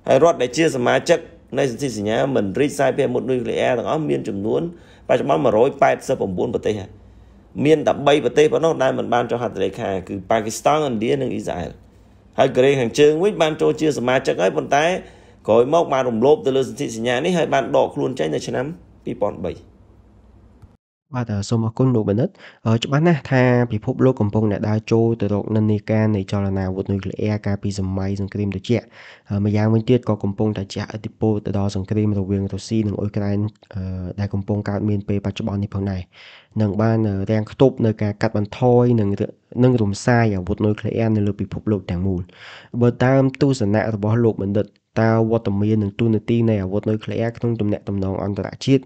ហើយរដ្ឋដែលជាសមាជិកនៃសន្ធិសញ្ញាមិនរីកសាយភាវមុខនុយក្លេអ៊ែរទាំងអស់មានចំនួនបច្ចុប្បន្ន189ប្រទេសមាន13ប្រទេសប៉ុណ្ណោះដែលមិនបានចុះហត្ថលេខាគឺប៉ាគីស្ថានឥណ្ឌានិងអ៊ីស្រាអែលហើយកូរ៉េខាងជើងវិញបានចូលជា សមាជិកហើយប៉ុន្តែក្រោយមកបានរំលោភទៅលើសន្ធិសញ្ញានេះហើយបានដកខ្លួនចេញនៅឆ្នាំ2003បាទសូមអរគុណលោកបណ្ឌិតច្បាស់ណាស់ថាពិភពលោកកំពុងតែដើរចូលទៅរកនិន្នាការនៃចលនាអាវុធនុយក្លេអ៊ែរកាលពីសម័យសង្គ្រាមត្រជាក់ម្យ៉ាងវិញទៀតក៏កំពុងតែជះឥទ្ធិពលទៅដល់សង្គ្រាមរវាងរុស្ស៊ីនិងអ៊ុយក្រែនដែលកំពុងកើតមានពេលបច្ចុប្បន្ននេះផងដែរនឹងបានរាំងខ្ទប់នៅការកាត់បន្ថយនិងនិងរំសាយអាវុធនុយក្លេអ៊ែរនៅលើពិភពលោកទាំងមូលបើតាម ទស្សនៈរបស់លោកបណ្ឌិតតើវត្តមាននិងទូនាទីនៃអាវុធនុយក្លេអ៊ែរក្នុងទំនាក់ទំនងអន្តរជាតិ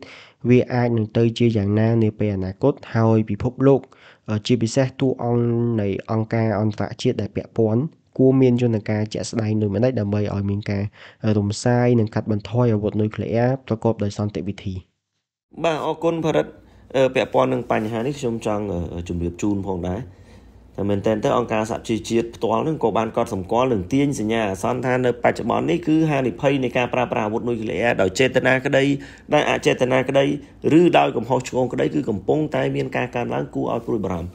វាអាចនឹងទៅជាយ៉ាងណានាពេលអនាគតហើយពិភពលោកជាពិសេសតួអង្គនៃអង្គការអន្តរជាតិដែលពាក់ព័ន្ធគួរមានយន្តការជាក់ស្ដែងដោយម្ដេចដើម្បីឲ្យមានការរំសាយនិងកាត់បន្ថយអាវុធនុយក្លេអ៊ែរប្រកបដោយសន្តិវិធី បាទអរគុណផលិតពាក់ព័ន្ធនឹងបញ្ហានេះខ្ញុំចង់ជម្រាបជូនផងដែរតែមែនតើអង្គការសហជីវជាតិផ្ទាល់នឹងក៏បានកត់សម្គាល់នឹងទាញសញ្ញាអាសន្នថានៅបច្ចុប្បន្ននេះគឺហានិភ័យនៃការប្រើប្រាស់អាវុធនុយក្លេអ៊ែរដោយចេតនាក្តីដោយអចេតនាក្តីឬដោយកំហុសឆ្គងក្តីគឺកំពុងតែមានការកើនឡើងគួរឲ្យព្រួយបារម្ភ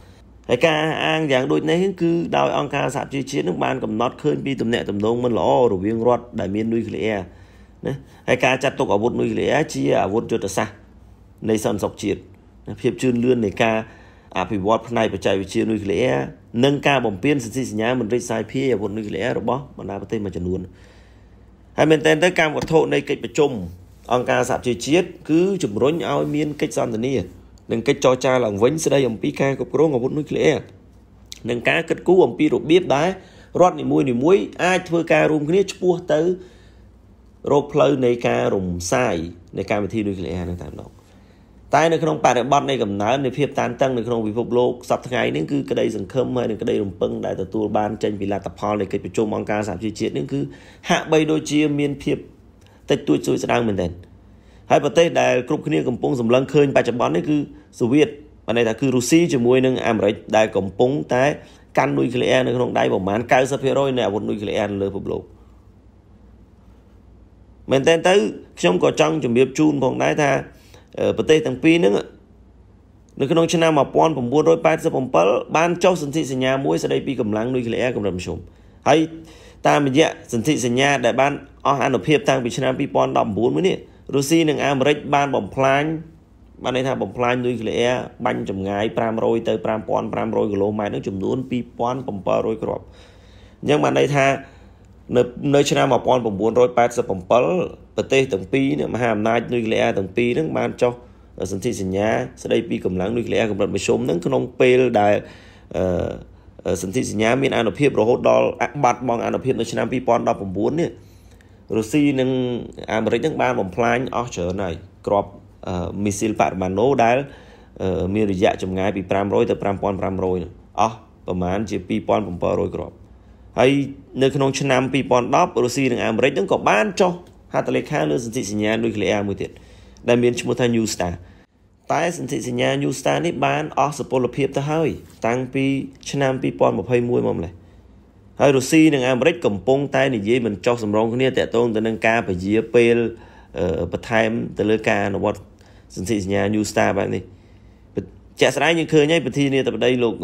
ហើយការអាងយ៉ាងដូចនេះគឺដោយអង្គការសហជីវជាតិនឹងបានកំណត់ឃើញពីទំនាក់ទំនងមិនល្អរវាងរដ្ឋដែលមាននុយក្លេអ៊ែរណាហើយការចាត់ទុកអាវុធនុយក្លេអ៊ែរជាអាវុធយុទ្ធសាស្ត្រនៃសន្តិសុខជាតិភាពជឿនលឿននៃការអភិវឌ្ឍផ្នែកបច្ចេកវិទ្យានុយក្លេអ៊ែរនិងការបំពេញសន្ធិសញ្ញាមិនរិចសាយភាយអាវុធនុយក្លេអ៊ែររបស់បណ្ដាប្រទេសមួយចំនួនហើយមែនទែនទៅកម្មវត្ថុនៃកិច្ចប្រជុំអង្គការសហជីវជាតិគឺជំរុញឲ្យមានកិច្ចសន្ទនានិងកិច្ចចរចាឡើងវិញស្ដីអំពីការគ្រប់គ្រងអាវុធនុយក្លេអ៊ែរនិងការគិតគូរអំពីរបៀបដែលរដ្ឋនីមួយនីមួយអាចធ្វើការរួមគ្នាឆ្ពោះទៅរកផ្លូវនៃការរំសាយនៃកម្មវិធីនុយក្លេអ៊ែរនឹងតែម្ដងតែនៅក្នុងបរិបទនៃកំណើននៃភាពតានតឹងនៅក្នុងពិភពលោកសប្តាហ៍នេះគឺក្តីសង្ឃឹមហើយនិងក្តីរំពឹងដែលទទួលបានចេញពីលទ្ធផលនៃកិច្ចប្រជុំអង្គការសហជីវជាតិនេះគឺហាក់បីដូចជាមានភាពតិចតួចស្រួយស្ដាងមែនទែនហើយប្រទេសដែលគ្រប់គ្នាកំពុងសម្លឹងឃើញបច្ចុប្បន្ននេះគឺសូវៀតបានន័យថាគឺរុស្ស៊ីជាមួយនឹងអាមេរិកដែលកំពុងតែកាន់នុយក្លេអ៊ែរនៅក្នុងដៃប្រមាណ90%នៃអាវុធនុយក្លេអ៊ែរលើពិភពលោកមែនតើទៅ ខ្ញុំក៏ចង់ជម្រាបជូនផងដែរថាប្រទេសទាំងពីរហ្នឹងនៅក្នុងឆ្នាំ1987បានចុះសន្ធិសញ្ញាមួយស្តីពីកម្លាំងនុយក្លេអ៊ែរកម្រិតមធ្យមហើយតាមរយៈសន្ធិសញ្ញាដែលបានអស់អនុភាពតាំងពីឆ្នាំ2019មួយនេះរុស្ស៊ីនិងអាមេរិកបានបំផ្លាញបានន័យថាបំផ្លាញនុយក្លេអ៊ែរបាញ់ចម្ងាយ500ទៅ5500គីឡូម៉ែត្រនឹងចំនួន2700គ្រាប់អញ្ចឹងបានន័យថានៅនៅឆ្នាំ1987ប្រទេសទាំងពីរនេះមហាអំណាចនុយក្លេអ៊ែរទាំងពីរហ្នឹងបានចុះសន្ធិសញ្ញាស្ដីពីកម្លាំងនុយក្លេអ៊ែរកម្រិតមធ្យមហ្នឹងក្នុងពេលដែលអឺសន្ធិសញ្ញាមានអនុភាពរហូតដល់អបាត់បងអនុភាពនៅឆ្នាំ2019នេះរុស្ស៊ីនិងអាមេរិកនឹងបានបំផ្លាញអស់ច្រើនហើយក្របមីស៊ីលបរិមាណូដែល មានរយៈចម្ងាយពី500ទៅ5500អស់ប្រហែលជា2700គ្រាប់ហើយនៅក្នុងឆ្នាំ2010រុស្ស៊ីនិងអាមេរិកនឹងក៏បានចុះហត្ថលេខាលើសន្ធិសញ្ញានុយក្លេអ៊ែរមួយទៀតដែលមានឈ្មោះថា New Star តែសន្ធិសញ្ញា New Star នេះបានអស់សុពលភាពទៅហើយតាំងពីឆ្នាំ2021មកម្លេះហើយរុស្ស៊ីនិងអាមេរិកកំពុងតែនិយាយមិនចោះសម្រងគ្នាតាក់ទងទៅនឹងការពជាពេលបន្ថែមទៅលើការអនុវត្តសន្ធិសញ្ញា New Star បែបនេះជាក់ស្ដែងយើងឃើញហើយប្រធានាធិបតីលោក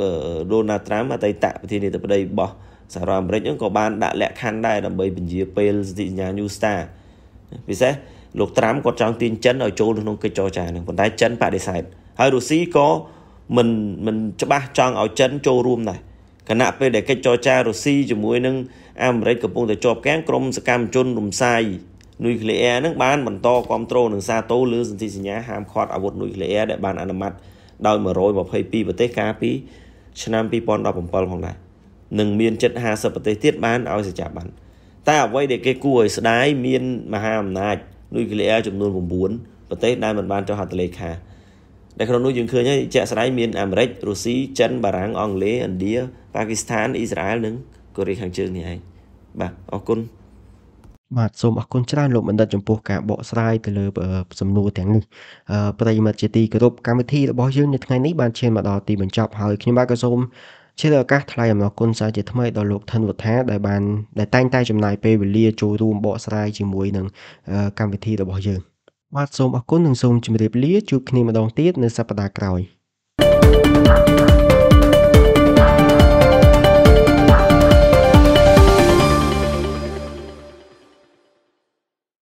ដូណាល់ត្រាំអតីតប្រធានាធិបតីរបស់សហរដ្ឋអាមេរិកហ្នឹងក៏បានដាក់លក្ខខណ្ឌដែរដើម្បីពជាពេលសន្ធិសញ្ញា New Star ពិសេសលោកត្រាំគាត់ចង់ទាញចិនឲ្យចូលក្នុងកិច្ចចរចានឹងប៉ុន្តែចិនបដិសេធហើយរុស្ស៊ីក៏មិនមិនច្បាស់ចង់ឲ្យចិនចូលរួមដែរគណៈពេលដែលកិច្ចចរចារុស្ស៊ីជាមួយនឹងអាមេរិកកំពុងតែជាប់កាំងក្រុមសកម្មជនរំសាយនុយក្លេអ៊ែរនឹងបានបន្តគ្រប់គ្រងនឹងសាទរលើសន្ធិសញ្ញាហាមឃាត់អាវុធនុយក្លេអ៊ែរដែលបានអនុម័តដោយ122ប្រទេសកាលពី ឆ្នាំ2017ផងដែរនឹងមានចិត្ត50ប្រទេសទៀតបានឲ្យសេចក្ដីបានតែអ្វីដែលគេគួរឲ្យស្ដាយមានមហាអំណាចនុយក្លេអ៊ែរចំនួន9ប្រទេសដែលមិនបានចុះហត្ថលេខាដែលក្នុងនោះយើងឃើញហើយជាក់ស្ដែងមានអាមេរិករុស្ស៊ីចិនបារាំងអង់គ្លេសឥណ្ឌាប៉ាគីស្ថានអ៊ីស្រាអែលនិងកូរ៉េខាង ជើងនេះឯងបាទអរគុណបាទសូមអរគុណច្រើនលោកបណ្ឌិតចំពោះការបកស្រាយទៅលើ សំណួរទាំងនេះប្រិយមិត្តជាទីគោរពកម្មវិធីរបស់យើងនៅថ្ងៃនេះបានឈានមកដល់ទីបញ្ចប់ហើយខ្ញុំបាទក៏សូមជាឱកាសថ្លែងអំណរគុណសាជាថ្មីដល់លោកថនវឌ្ឍាដែលបានដែលតែងតែចំណាយពេលវេលាចូលរួមបកស្រាយជាមួយនឹងកម្មវិធីរបស់យើងបាទសូមអរគុណនិងសូមជម្រាបលាជួបគ្នាម្ដងទៀតនៅសប្ដាហ៍ក្រោយ thank you